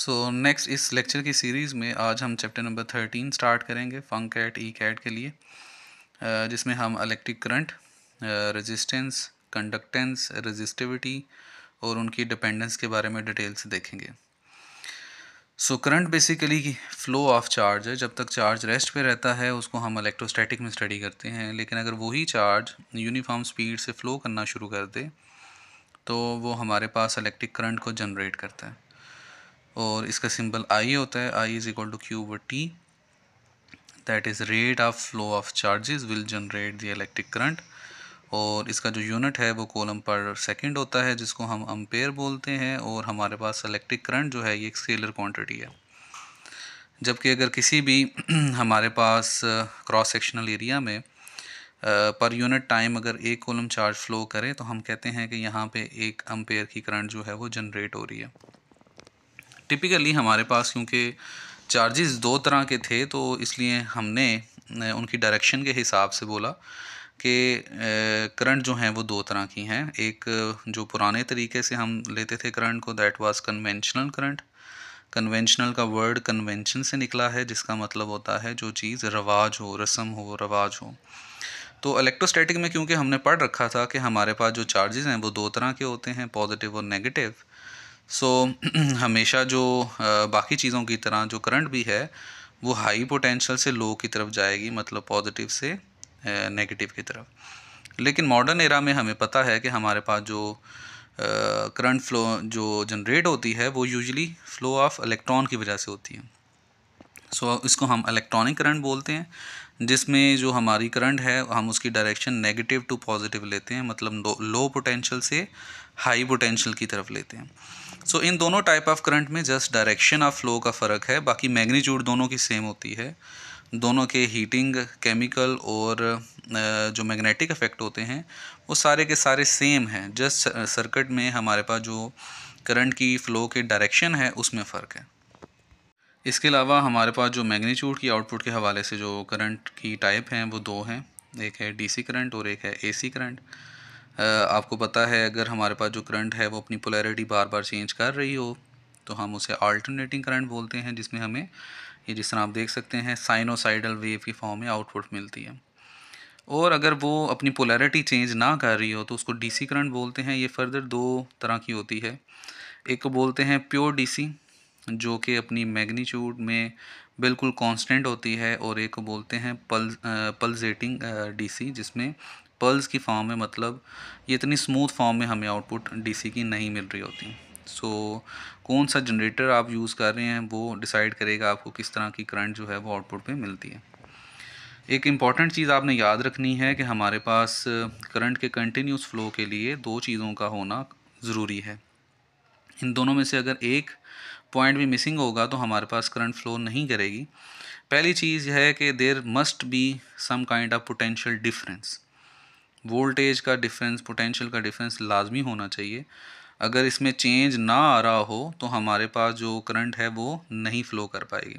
सो next इस lecture की series में आज हम चैप्टर नंबर थर्टीन स्टार्ट करेंगे फंक कैट ई कैट के लिए जिसमें हम electric current resistance conductance resistivity और उनकी डिपेंडेंस के बारे में डिटेल से देखेंगे so current basically flow of charge है जब तक चार्ज रेस्ट पे रहता है उसको हम इलेक्ट्रोस्टैटिक में स्टडी करते हैं लेकिन अगर वही चार्ज यूनिफॉर्म स्पीड से फ़्लो करना शुरू कर दे तो वो हमारे पास इलेक्ट्रिक करंट को जनरेट करता है और इसका सिंबल आई होता है I is equal to Q व T that is rate of flow of charges will generate the electric current और इसका जो यूनिट है वो कॉलम पर सेकंड होता है जिसको हम अम्पेयर बोलते हैं और हमारे पास इलेक्ट्रिक करंट जो है ये एक स्केलर क्वांटिटी है जबकि अगर किसी भी हमारे पास क्रॉस सेक्शनल एरिया में पर यूनिट टाइम अगर एक कॉलम चार्ज फ्लो करे तो हम कहते हैं कि यहाँ पे एक अम्पेयर की करंट जो है वो जनरेट हो रही है टिपिकली हमारे पास क्योंकि चार्जेस दो तरह के थे तो इसलिए हमने उनकी डायरेक्शन के हिसाब से बोला कि करंट जो हैं वो दो तरह की हैं एक जो पुराने तरीके से हम लेते थे करंट को that was conventional current conventional का वर्ड कन्वेंशन से निकला है जिसका मतलब होता है जो चीज़ रवाज हो रस्म हो रवाज हो तो इलेक्ट्रोस्टैटिक में क्योंकि हमने पढ़ रखा था कि हमारे पास जो चार्जेस हैं वो दो तरह के होते हैं पॉजिटिव और नेगेटिव सो हमेशा जो बाकी चीज़ों की तरह जो करंट भी है वो हाई पोटेंशियल से लो की तरफ जाएगी मतलब पॉजिटिव से नेगेटिव की तरफ लेकिन मॉडर्न एरा में हमें पता है कि हमारे पास जो करंट फ्लो जो जनरेट होती है वो यूजली फ्लो ऑफ इलेक्ट्रॉन की वजह से होती है सो so, इसको हम इलेक्ट्रॉनिक करंट बोलते हैं जिसमें जो हमारी करंट है हम उसकी डायरेक्शन नेगेटिव टू पॉजिटिव लेते हैं मतलब लो पोटेंशियल से हाई पोटेंशियल की तरफ लेते हैं सो इन दोनों टाइप ऑफ करंट में जस्ट डायरेक्शन ऑफ फ्लो का फ़र्क है बाकी मैग्नीट्यूड दोनों की सेम होती है दोनों के हीटिंग केमिकल और जो मैग्नेटिक इफ़ेक्ट होते हैं वो सारे के सारे सेम हैं जस्ट सर्किट में हमारे पास जो करंट की फ़्लो के डायरेक्शन है उसमें फ़र्क है इसके अलावा हमारे पास जो मैग्नीट्यूड की आउटपुट के हवाले से जो करंट की टाइप हैं वो दो हैं एक है डीसी करंट और एक है एसी करंट आपको पता है अगर हमारे पास जो करंट है वो अपनी पोलैरिटी बार बार चेंज कर रही हो तो हम उसे अल्टरनेटिंग करंट बोलते हैं जिसमें हमें ये जिस तरह आप देख सकते हैं साइनोसाइडल वेव की फॉर्म में आउटपुट मिलती है और अगर वो अपनी पोलैरिटी चेंज ना कर रही हो तो उसको डीसी करंट बोलते हैं ये फर्दर दो तरह की होती है एक को बोलते हैं प्योर डीसी जो कि अपनी मैग्नीट्यूड में बिल्कुल कांस्टेंट होती है और एक को बोलते हैं पल पल्जेटिंग डीसी जिसमें पल्स की फॉर्म में मतलब ये इतनी स्मूथ फॉर्म में हमें आउटपुट डीसी की नहीं मिल रही होती सो so, कौन सा जनरेटर आप यूज़ कर रहे हैं वो डिसाइड करेगा आपको किस तरह की करंट जो है वो आउटपुट पे मिलती है एक इम्पॉर्टेंट चीज़ आपने याद रखनी है कि हमारे पास करंट के कंटिन्यूस फ्लो के लिए दो चीज़ों का होना ज़रूरी है इन दोनों में से अगर एक पॉइंट भी मिसिंग होगा तो हमारे पास करंट फ्लो नहीं करेगी पहली चीज़ है कि there must be some kind of potential difference voltage का डिफरेंस पोटेंशियल का डिफरेंस लाजमी होना चाहिए अगर इसमें चेंज ना आ रहा हो तो हमारे पास जो करंट है वो नहीं फ्लो कर पाएगी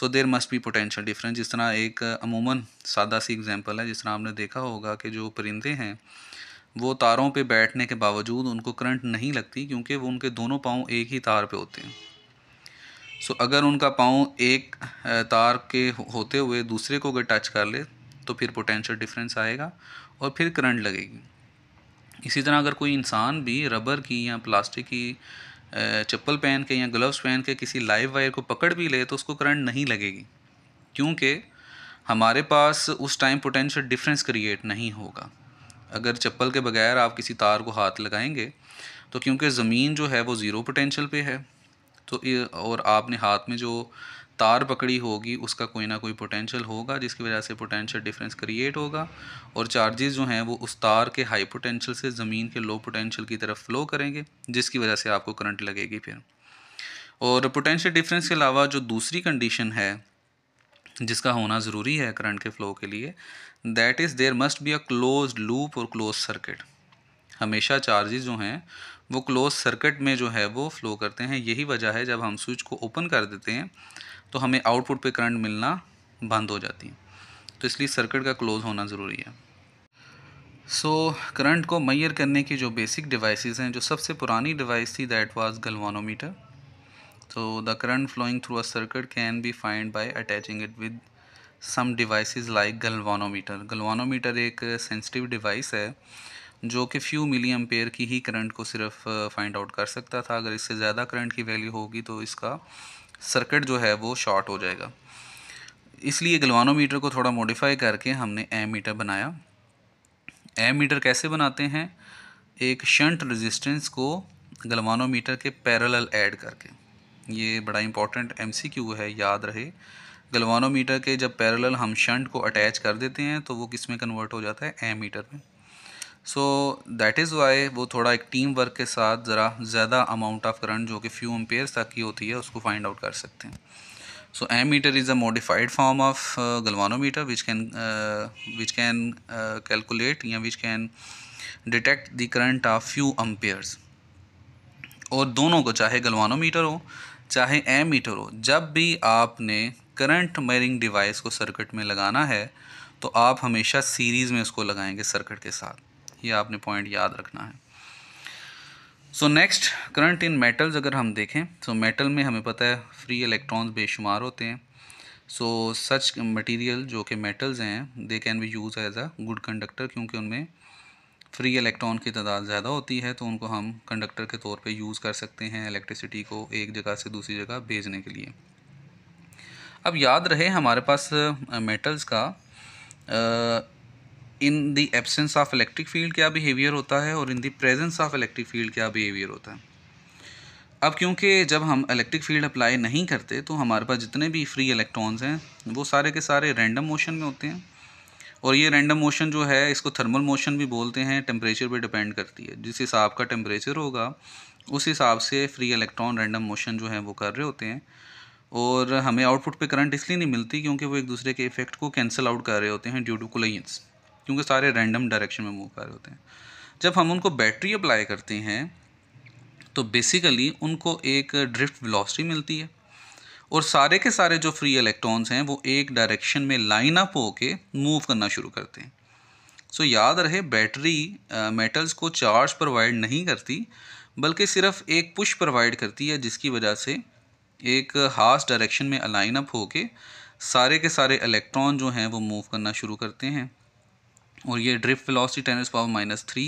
so there must be potential difference जिस तरह एक अमूमन सादा सी एग्जांपल है जिस तरह आपने देखा होगा कि जो परिंदे हैं वो तारों पे बैठने के बावजूद उनको करंट नहीं लगती क्योंकि वो उनके दोनों पाँव एक ही तार पर होते हैं सो so, अगर उनका पाँव एक तार के होते हुए दूसरे को अगर टच कर ले तो फिर पोटेंशियल डिफरेंस आएगा और फिर करंट लगेगी इसी तरह अगर कोई इंसान भी रबर की या प्लास्टिक की चप्पल पहन के या ग्लव्स पहन के किसी लाइव वायर को पकड़ भी ले तो उसको करंट नहीं लगेगी क्योंकि हमारे पास उस टाइम पोटेंशियल डिफरेंस क्रिएट नहीं होगा अगर चप्पल के बगैर आप किसी तार को हाथ लगाएंगे तो क्योंकि ज़मीन जो है वो ज़ीरो पोटेंशियल पे है तो और आपने हाथ में जो तार पकड़ी होगी उसका कोई ना कोई पोटेंशियल होगा जिसकी वजह से पोटेंशियल डिफरेंस क्रिएट होगा और चार्जेस जो हैं वो उस तार के हाई पोटेंशियल से ज़मीन के लो पोटेंशियल की तरफ फ्लो करेंगे जिसकी वजह से आपको करंट लगेगी फिर और पोटेंशियल डिफरेंस के अलावा जो दूसरी कंडीशन है जिसका होना ज़रूरी है करंट के फ्लो के लिए that is there must be a close loop और क्लोज सर्किट हमेशा चार्जेस जो हैं वो क्लोज सर्किट में जो है वो फ्लो करते हैं यही वजह है जब हम स्विच को ओपन कर देते हैं तो हमें आउटपुट पे करंट मिलना बंद हो जाती है तो इसलिए सर्किट का क्लोज होना ज़रूरी है सो so, करंट को मैयर करने की जो बेसिक डिवाइसेस हैं जो सबसे पुरानी डिवाइस थी दैट वाज गलवानोमीटर तो the current flowing through a circuit can be find by attaching it with some devices like galvanometer galvanometer एक सेंसिटिव डिवाइस है जो कि फ्यू मिलियम पेयर की ही करंट को सिर्फ फाइंड uh, आउट कर सकता था अगर इससे ज़्यादा करंट की वैल्यू होगी तो इसका सर्किट जो है वो शॉर्ट हो जाएगा इसलिए गलवानोमीटर को थोड़ा मॉडिफाई करके हमने एम मीटर बनाया एम मीटर कैसे बनाते हैं एक शंट रेजिस्टेंस को गलवानोमीटर के पैरेलल ऐड करके ये बड़ा इंपॉर्टेंट एमसीक्यू है याद रहे गलवानोमीटर के जब पैरेलल हम शंट को अटैच कर देते हैं तो वो किस में कन्वर्ट हो जाता है एम मीटर में सो दैट इज़ वाई वो थोड़ा एक टीम वर्क के साथ ज़रा ज़्यादा अमाउंट ऑफ करंट जो कि फ्यू एम्पेयर तक की होती है उसको फाइंड आउट कर सकते हैं so ammeter is a modified form of galvanometer which can which can calculate या which can detect the current of few amperes और दोनों को चाहे गलवानोमीटर हो चाहे एम मीटर हो जब भी आपने करंट मेयरिंग डिवाइस को सर्किट में लगाना है तो आप हमेशा सीरीज़ में उसको लगाएंगे सर्किट के साथ ये आपने पॉइंट याद रखना है so next current in metals अगर हम देखें सो so मेटल में हमें पता है फ्री इलेक्ट्रॉन्स बेशुमार होते हैं सो सच मटीरियल जो कि मेटल्स हैं they can be used as a good conductor क्योंकि उनमें फ्री इलेक्ट्रॉन की तादाद ज़्यादा होती है तो उनको हम कंडक्टर के तौर पे यूज़ कर सकते हैं इलेक्ट्रिसिटी को एक जगह से दूसरी जगह भेजने के लिए अब याद रहे हमारे पास मेटल्स का in the absence of electric field क्या बिहेवियर होता है और in the presence of electric field क्या बिहेवियर होता है अब क्योंकि जब हम इलेक्ट्रिक फील्ड अप्लाई नहीं करते तो हमारे पास जितने भी फ्री इलेक्ट्रॉन्स हैं वो सारे के सारे रैंडम मोशन में होते हैं और ये रैंडम मोशन जो है इसको थर्मल मोशन भी बोलते हैं टेम्परेचर पर डिपेंड करती है जिस हिसाब का टेम्परेचर होगा उस हिसाब से फ्री इलेक्ट्रॉन रैंडम मोशन जो है वो कर रहे होते हैं और हमें आउटपुट पे करंट इसलिए नहीं मिलती क्योंकि वो एक दूसरे के इफेक्ट को कैंसिल आउट कर रहे होते हैं ड्यू टू कोलिजन्स क्योंकि सारे रैंडम डायरेक्शन में मूव कर रहे होते हैं जब हम उनको बैटरी अप्लाई करते हैं तो बेसिकली उनको एक ड्रिफ्ट वेलोसिटी मिलती है और सारे के सारे जो फ्री इलेक्ट्रॉन्स हैं वो एक डायरेक्शन में लाइन अप होके मूव करना शुरू करते हैं सो so, याद रहे बैटरी मेटल्स को चार्ज प्रोवाइड नहीं करती बल्कि सिर्फ एक पुश प्रोवाइड करती है जिसकी वजह से एक हास डायरेक्शन में अलाइन अप होके सारे के सारे इलेक्ट्रॉन जो हैं वो मूव करना शुरू करते हैं और ये drift velocity ten's power minus three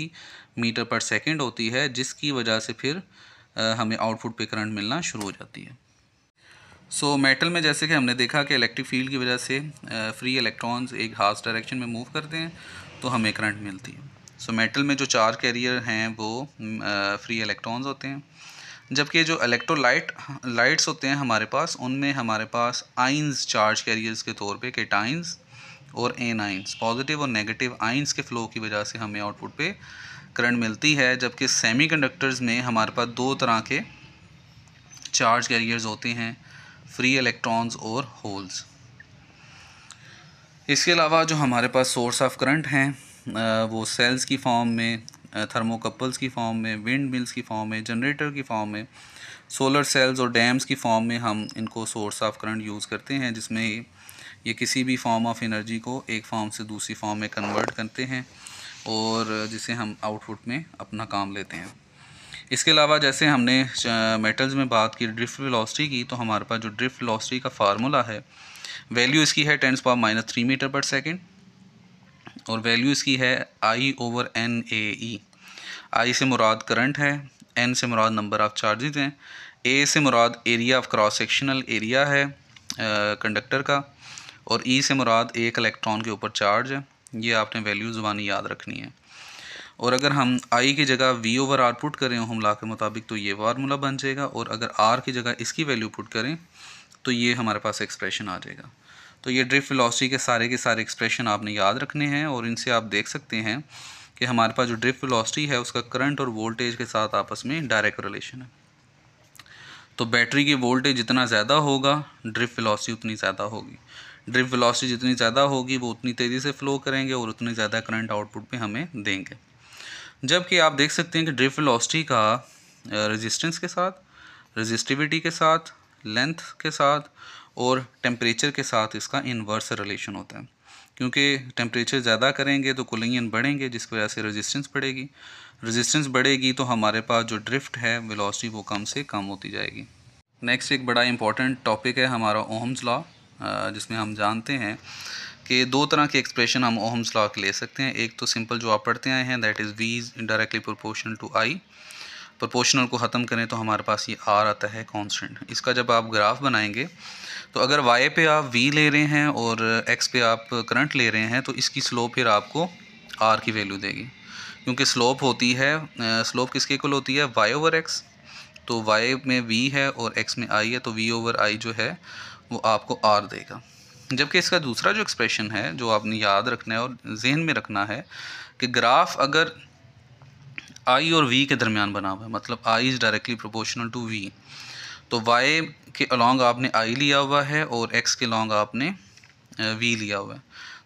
metre पर सेकेंड होती है जिसकी वजह से फिर हमें आउटपुट पे करंट मिलना शुरू हो जाती है सो so, मेटल में जैसे कि हमने देखा कि इलेक्ट्रिक फील्ड की वजह से फ्री इलेक्ट्रॉन्स एक हार्स डायरेक्शन में मूव करते हैं तो हमें करंट मिलती है सो so, मेटल में जो चार कैरियर हैं वो फ्री इलेक्ट्रॉन्स होते हैं जबकि जो इलेक्ट्रोलाइट लाइट्स होते हैं हमारे पास उनमें हमारे पास आइंस चार्ज कैरियर्स के तौर पे केटाइंस और एन आइंस पॉजिटिव और नेगेटिव आइंस के फ्लो की वजह से हमें आउटपुट पे करंट मिलती है जबकि सेमीकंडक्टर्स में हमारे पास दो तरह के चार्ज कैरियर्स होते हैं फ्री इलेक्ट्रॉन्स और होल्स इसके अलावा जो हमारे पास सोर्स ऑफ करंट हैं वो सेल्स की फॉर्म में थर्मोकपल्स की फॉर्म में विंड मिल्स की फॉर्म में जनरेटर की फॉर्म में सोलर सेल्स और डैम्स की फॉर्म में हम इनको सोर्स ऑफ करंट यूज़ करते हैं जिसमें ये किसी भी फॉर्म ऑफ एनर्जी को एक फॉर्म से दूसरी फॉर्म में कन्वर्ट करते हैं और जिसे हम आउटपुट में अपना काम लेते हैं इसके अलावा जैसे हमने मेटल्स में बात की ड्रिफ्ट वेलोसिटी की तो हमारे पास जो ड्रिफ्ट वेलोसिटी का फार्मूला है वैल्यू इसकी है ten's power minus three metre पर सेकेंड और वैल्यू इसकी है आई ओवर एन ए ई आई से मुराद करंट है एन से मुराद नंबर ऑफ़ चार्जेज हैं ए से मुराद area of cross sectional area है कंडक्टर का और ई e से मुराद एक इलेक्ट्रॉन के ऊपर चार्ज है ये आपने वैल्यू ज़बानी याद रखनी है और अगर हम आई की जगह वी ओवर आर पुट करें हमला के मुताबिक तो ये फार्मूला बन जाएगा और अगर आर की जगह इसकी वैल्यू पुट करें तो ये हमारे पास एक्सप्रेशन आ जाएगा तो ये ड्रिफ्ट वेलोसिटी के सारे के सारे एक्सप्रेशन आपने याद रखने हैं और इनसे आप देख सकते हैं कि हमारे पास जो ड्रिफ्ट वेलोसिटी है उसका करंट और वोल्टेज के साथ आपस में डायरेक्ट रिलेशन है तो बैटरी की वोल्टेज जितना ज़्यादा होगा ड्रिफ्ट वेलोसिटी उतनी ज़्यादा होगी ड्रिप वेलोसिटी जितनी ज़्यादा होगी वो उतनी तेज़ी से फ्लो करेंगे और उतनी ज़्यादा करंट आउटपुट भी हमें देंगे जबकि आप देख सकते हैं कि ड्रिप वेलोसिटी का रेजिस्टेंस के साथ रेजिस्टिविटी के साथ लेंथ के साथ और टेम्परेचर के साथ इसका इन्वर्स रिलेशन होता है क्योंकि टेम्परेचर ज़्यादा करेंगे तो कुलिंग बढ़ेंगे जिसकी वजह से रजिस्टेंस बढ़ेगी रजिस्टेंस बढ़ेगी तो हमारे पास जो ड्रिफ्ट है वेलोसिटी वो कम से कम होती जाएगी नेक्स्ट एक बड़ा इंपॉर्टेंट टॉपिक है हमारा ओम्स लॉ जिसमें हम जानते हैं कि दो तरह के एक्सप्रेशन हम ओहम्स लॉ के ले सकते हैं एक तो सिंपल जो आप पढ़ते आए हैं that is V directly proportional to I proportional को ख़त्म करें तो हमारे पास ये आर आता है कॉन्सटेंट इसका जब आप ग्राफ बनाएंगे तो अगर वाई पे आप वी ले रहे हैं और एक्स पे आप करंट ले रहे हैं तो इसकी स्लोप फिर आपको आर की वैल्यू देगी क्योंकि स्लोप होती है स्लोप किसके कुल होती है वाई ओवर एक्स तो वाई में वी है और एक्स में आई है तो वी ओवर आई जो है वो आपको आर देगा जबकि इसका दूसरा जो एक्सप्रेशन है जो आपने याद रखना है और जहन में रखना है कि ग्राफ अगर आई और वी के दरमियान बना हुआ है मतलब I is directly proportional to V तो वाई के अलॉन्ग आपने आई लिया हुआ है और एक्स के अलॉन्ग आपने वी लिया हुआ है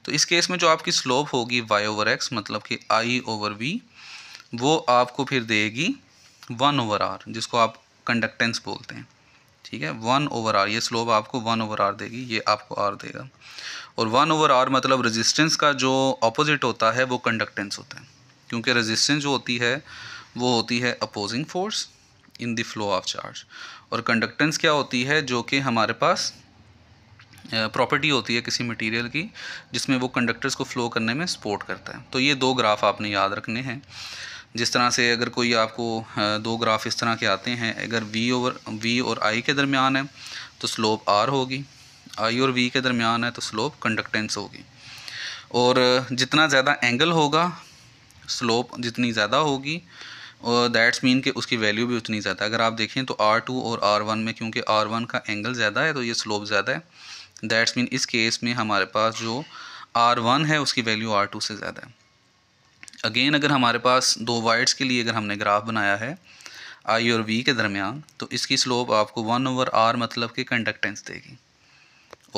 तो इस केस में जो आपकी स्लोप होगी वाई ओवर एक्स मतलब कि आई ओवर वी वो आपको फिर देगी वन ओवर आर जिसको आप कंडक्टेंस बोलते हैं ठीक है वन ओवर आर ये स्लोप आपको वन ओवर आर देगी ये आपको आर देगा और वन ओवर आर मतलब रेजिस्टेंस का जो अपोजिट होता है वो कंडक्टेंस होता है क्योंकि रेजिस्टेंस जो होती है वो होती है opposing force in the flow of charge और कंडक्टेंस क्या होती है जो कि हमारे पास प्रॉपर्टी होती है किसी मटेरियल की जिसमें वो कंडक्टर्स को फ्लो करने में सपोर्ट करता है तो ये दो ग्राफ आपने याद रखने हैं जिस तरह से अगर कोई आपको दो ग्राफ इस तरह के आते हैं अगर वी ओवर वी और आई के दरमियान है तो स्लोप आर होगी आई और वी के दरमियान है तो स्लोप कंडक्टेंस होगी और जितना ज़्यादा एंगल होगा स्लोप जितनी ज़्यादा होगी और दैट्स मीन कि उसकी वैल्यू भी उतनी ज़्यादा अगर आप देखें तो आर टू और आर वन में क्योंकि आर वन का एंगल ज़्यादा है तो ये स्लोप ज़्यादा है दैट्स मीन इस केस में हमारे पास जो आर वन है उसकी वैल्यू आर टू से ज़्यादा है अगेन अगर हमारे पास दो वाइट्स के लिए अगर हमने ग्राफ बनाया है आई और वी के दरमियान तो इसकी स्लोप आपको वन ओवर आर मतलब कि कंडक्टेंस देगी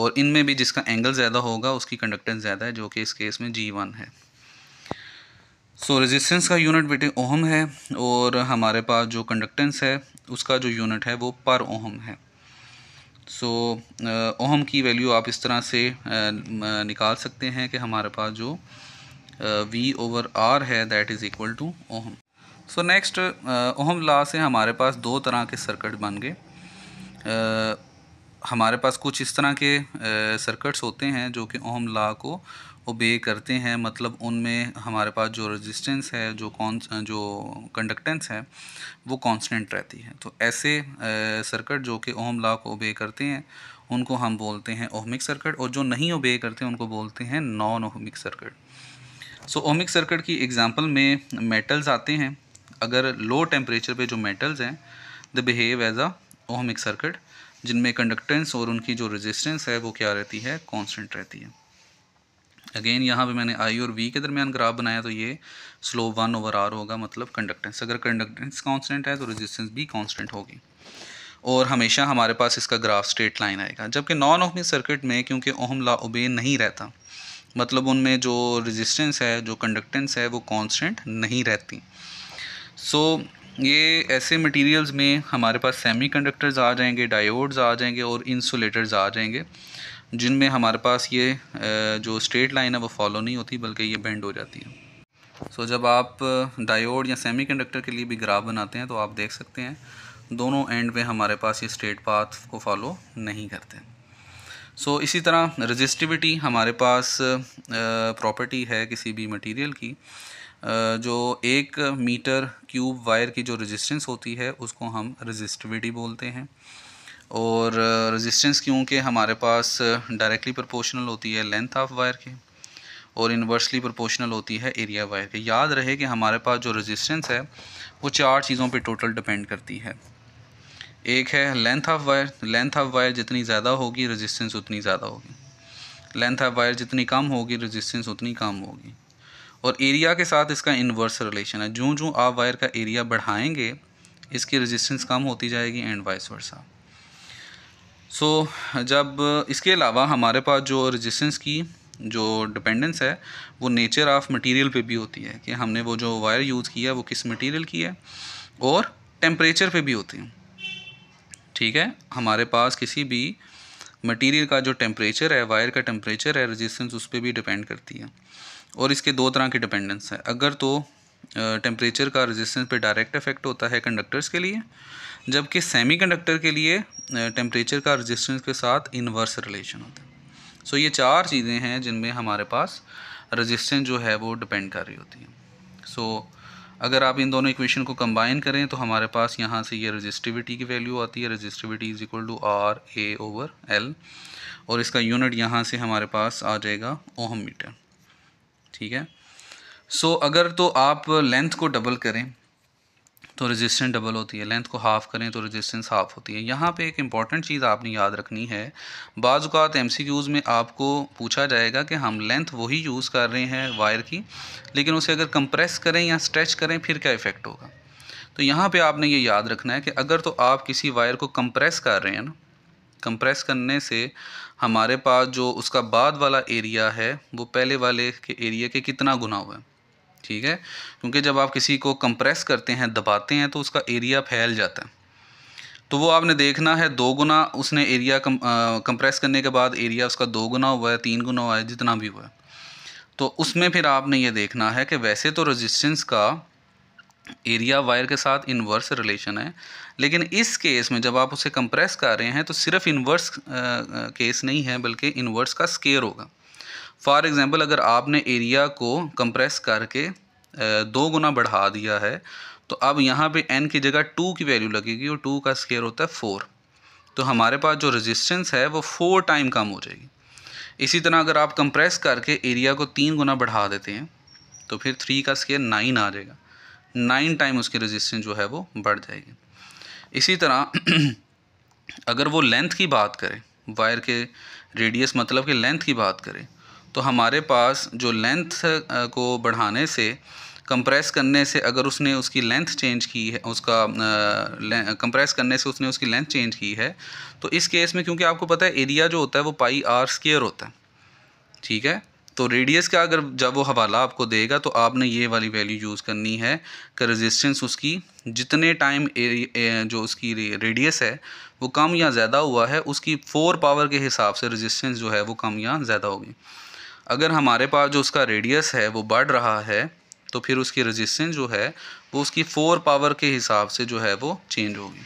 और इनमें भी जिसका एंगल ज़्यादा होगा उसकी कंडक्टेंस ज़्यादा है जो कि इस केस में जी वन है सो so, रेजिस्टेंस का यूनिट बेटे ओहम है और हमारे पास जो कंडक्टेंस है उसका जो यूनिट है वो पर ओहम है सो so, ओहम की वैल्यू आप इस तरह से निकाल सकते हैं कि हमारे पास जो वी ओवर आर है that is equal to ohm so next ohm law से हमारे पास दो तरह के सर्किट बन गए uh, हमारे पास कुछ इस तरह के सर्किट्स uh, होते हैं जो कि ओहम ला को ओबे करते हैं मतलब उनमें हमारे पास जो रेजिस्टेंस है जो कौन uh, जो कंडक्टेंस है वो कांस्टेंट रहती है तो ऐसे सर्किट uh, जो कि ओहम ला को ओबे करते हैं उनको हम बोलते हैं ओहमिक सर्किट और जो नहीं ओबे करते उनको बोलते हैं non ohmic circuit so ohmic circuit की एग्जांपल में मेटल्स आते हैं अगर लो टेम्परेचर पे जो मेटल्स हैं they behave as a ohmic circuit जिनमें कंडक्टेंस और उनकी जो रेजिस्टेंस है वो क्या रहती है कांस्टेंट रहती है अगेन यहाँ पे मैंने आई और वी के दरमियान ग्राफ बनाया तो ये स्लो वन ओवर आर होगा मतलब कंडक्टेंस अगर कंडक्टेंस कांस्टेंट है तो रेजिस्टेंस भी कांस्टेंट होगी और हमेशा हमारे पास इसका ग्राफ स्ट्रेट लाइन आएगा जबकि नॉन ओहमिक सर्किट में क्योंकि ओहम ला उबे नहीं रहता मतलब उनमें जो रेजिस्टेंस है जो कंडक्टेंस है वो कांस्टेंट नहीं रहती सो so, ये ऐसे मटेरियल्स में हमारे पास सेमीकंडक्टर्स आ जाएंगे डायोड्स आ जाएंगे और इंसुलेटर्स आ जाएंगे जिनमें हमारे पास ये जो स्ट्रेट लाइन है वो फॉलो नहीं होती बल्कि ये बेंड हो जाती है सो so, जब आप डायोड या सेमी के लिए भी ग्राफ बनाते हैं तो आप देख सकते हैं दोनों एंड पे हमारे पास ये स्ट्रेट पाथ को फॉलो नहीं करते सो so, इसी तरह रजिस्टिविटी हमारे पास प्रॉपर्टी है किसी भी मटेरियल की जो एक मीटर क्यूब वायर की जो रेजिस्टेंस होती है उसको हम रजिस्टिविटी बोलते हैं और रेजिस्टेंस क्योंकि हमारे पास डायरेक्टली प्रोपोर्शनल होती है लेंथ ऑफ वायर के और इन्वर्सली प्रोपोर्शनल होती है एरिया वायर के याद रहे कि हमारे पास जो रेजिस्टेंस है वो चार चीज़ों पे टोटल डिपेंड करती है एक है length of wire length of wire जितनी ज़्यादा होगी रेजिस्टेंस उतनी ज़्यादा होगी लेंथ ऑफ वायर जितनी कम होगी रेजिस्टेंस उतनी कम होगी और एरिया के साथ इसका इन्वर्स रिलेशन है जो जो आप वायर का एरिया बढ़ाएंगे इसकी रेजिस्टेंस कम होती जाएगी and vice versa so so, जब इसके अलावा हमारे पास जो रेजिस्टेंस की जो डिपेंडेंस है वो नेचर ऑफ मटेरियल पे भी होती है कि हमने वो जो वायर यूज़ किया वो किस मटेरियल की है और टेम्परेचर पे भी होती है ठीक है हमारे पास किसी भी मटेरियल का जो टेम्परेचर है वायर का टेम्परेचर है रेजिस्टेंस उस पर भी डिपेंड करती है और इसके दो तरह की डिपेंडेंस है अगर तो टेम्परेचर का रेजिस्टेंस पे डायरेक्ट इफेक्ट होता है कंडक्टर्स के लिए जबकि सेमीकंडक्टर के लिए टेम्परेचर का रेजिस्टेंस के साथ इन्वर्स रिलेशन होता है सो ये चार चीज़ें हैं जिनमें हमारे पास रजिस्टेंस जो है वो डिपेंड कर रही होती है सो so, अगर आप इन दोनों इक्वेशन को कंबाइन करें तो हमारे पास यहाँ से ये रजिस्टिविटी की वैल्यू आती है resistivity is equal to R A over L और इसका यूनिट यहाँ से हमारे पास आ जाएगा ओहम मीटर ठीक है सो so, अगर तो आप लेंथ को डबल करें तो रेजिस्टेंस डबल होती है लेंथ को हाफ़ करें तो रेजिस्टेंस हाफ़ होती है यहाँ पे एक इंपॉर्टेंट चीज़ आपने याद रखनी है बाज़ात एम सी में आपको पूछा जाएगा कि हम लेंथ वही यूज़ कर रहे हैं वायर की लेकिन उसे अगर कंप्रेस करें या स्ट्रेच करें फिर क्या इफ़ेक्ट होगा तो यहाँ पर आपने ये याद रखना है कि अगर तो आप किसी वायर को कंप्रेस कर रहे हैं ना कंप्रेस करने से हमारे पास जो उसका बाद वाला एरिया है वो पहले वाले के एरिया के कितना गुना हुआ है ठीक है क्योंकि जब आप किसी को कंप्रेस करते हैं दबाते हैं तो उसका एरिया फैल जाता है तो वो आपने देखना है दो गुना उसने एरिया कम, आ, कंप्रेस करने के बाद एरिया उसका दो गुना हुआ है तीन गुना हुआ है जितना भी हुआ है तो उसमें फिर आपने ये देखना है कि वैसे तो रेजिस्टेंस का एरिया वायर के साथ इन्वर्स रिलेशन है लेकिन इस केस में जब आप उसे कंप्रेस कर रहे हैं तो सिर्फ इन्वर्स केस नहीं है बल्कि इन्वर्स का स्केयर होगा फॉर एग्ज़ाम्पल अगर आपने एरिया को कंप्रेस करके दो गुना बढ़ा दिया है तो अब यहाँ पे एन की जगह टू की वैल्यू लगेगी और टू का स्केयर होता है फ़ोर तो हमारे पास जो रेजिस्टेंस है वो फोर टाइम कम हो जाएगी इसी तरह अगर आप कंप्रेस करके एरिया को तीन गुना बढ़ा देते हैं तो फिर थ्री का स्केयर नाइन आ जाएगा नाइन टाइम उसकी रजिस्टेंस जो है वो बढ़ जाएगी इसी तरह अगर वो लेंथ की बात करें वायर के रेडियस मतलब कि लेंथ की बात करें तो हमारे पास जो लेंथ को बढ़ाने से कंप्रेस करने से अगर उसने उसकी लेंथ चेंज की है उसका कंप्रेस करने से उसने उसकी लेंथ चेंज की है तो इस केस में क्योंकि आपको पता है एरिया जो होता है वो पाई आर स्केयर होता है ठीक है तो रेडियस का अगर जब वो हवाला आपको देगा तो आपने ये वाली वैल्यू यूज़ करनी है कि रेजिस्टेंस उसकी जितने टाइम जो उसकी रेडियस है वो कम या ज़्यादा हुआ है उसकी फ़ोर पावर के हिसाब से रेजिस्टेंस जो है वो कम या ज़्यादा होगी अगर हमारे पास जो उसका रेडियस है वो बढ़ रहा है तो फिर उसकी रजिस्टेंस जो है वो उसकी फोर पावर के हिसाब से जो है वो चेंज होगी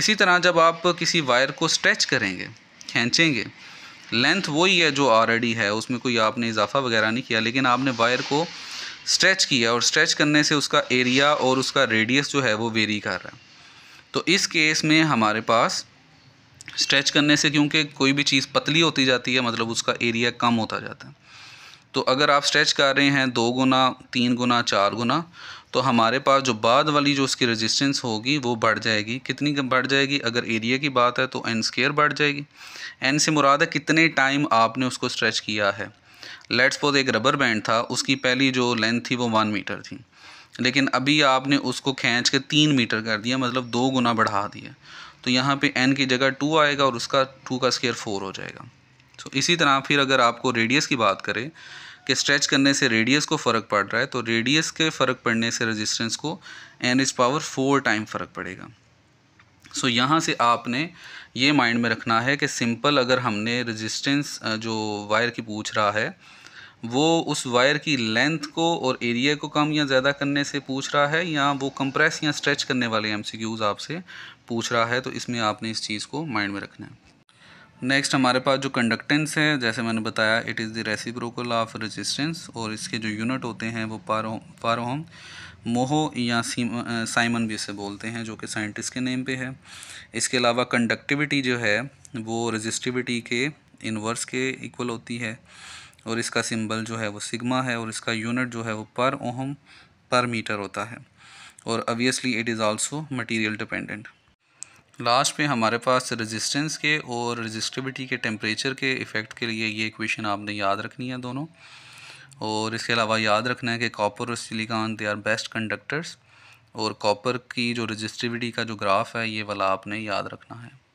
इसी तरह जब आप किसी वायर को स्ट्रेच करेंगे खींचेंगे लेंथ वही है जो ऑलरेडी है उसमें कोई आपने इजाफा वगैरह नहीं किया लेकिन आपने वायर को स्ट्रेच किया और स्ट्रेच करने से उसका एरिया और उसका रेडियस जो है वो वेरी कर रहा है तो इस केस में हमारे पास स्ट्रेच करने से क्योंकि कोई भी चीज़ पतली होती जाती है मतलब उसका एरिया कम होता जाता है तो अगर आप स्ट्रेच कर रहे हैं दो गुना तीन गुना चार गुना तो हमारे पास जो बाद वाली जो उसकी रेजिस्टेंस होगी वो बढ़ जाएगी कितनी बढ़ जाएगी अगर एरिया की बात है तो एन स्केयर बढ़ जाएगी एन से मुराद है कितने टाइम आपने उसको स्ट्रेच किया है लेट्स पोज एक रबर बैंड था उसकी पहली जो लेंथ थी वो वन मीटर थी लेकिन अभी आपने उसको खींच के तीन मीटर कर दिया मतलब दो गुना बढ़ा दिया तो यहाँ पे एन की जगह टू आएगा और उसका टू का स्केयर फोर हो जाएगा तो इसी तरह फिर अगर आपको रेडियस की बात करें कि स्ट्रेच करने से रेडियस को फ़र्क पड़ रहा है तो रेडियस के फ़र्क पड़ने से रेजिस्टेंस को N is power four time फ़र्क पड़ेगा सो so, यहाँ से आपने ये माइंड में रखना है कि सिंपल अगर हमने रेजिस्टेंस जो वायर की पूछ रहा है वो उस वायर की लेंथ को और एरिया को कम या ज़्यादा करने से पूछ रहा है या वो कंप्रेस या स्ट्रेच करने वाले एम आपसे पूछ रहा है तो इसमें आपने इस चीज़ को माइंड में रखना है नेक्स्ट हमारे पास जो कंडक्टेंस है जैसे मैंने बताया it is the reciprocal of resistance और इसके जो यूनिट होते हैं वो पारो पारोहम मोहो या साइमन भी इसे बोलते हैं जो कि साइंटिस्ट के नेम पे है इसके अलावा कंडक्टिविटी जो है वो रेजिस्टिविटी के इनवर्स के इक्वल होती है और इसका सिंबल जो है वो सिग्मा है और इसका यूनिट जो है वो पर ओहम पर मीटर होता है और obviously it is also material dependent last पे हमारे पास रेजिस्टेंस के और रजिस्टिविटी के टेम्परेचर के इफ़ेक्ट के लिए ये इक्वेशन आपने याद रखनी है दोनों और इसके अलावा याद रखना है कि कॉपर और silicon they are best conductors और कॉपर की जो रजिस्टिविटी का जो ग्राफ है ये वाला आपने याद रखना है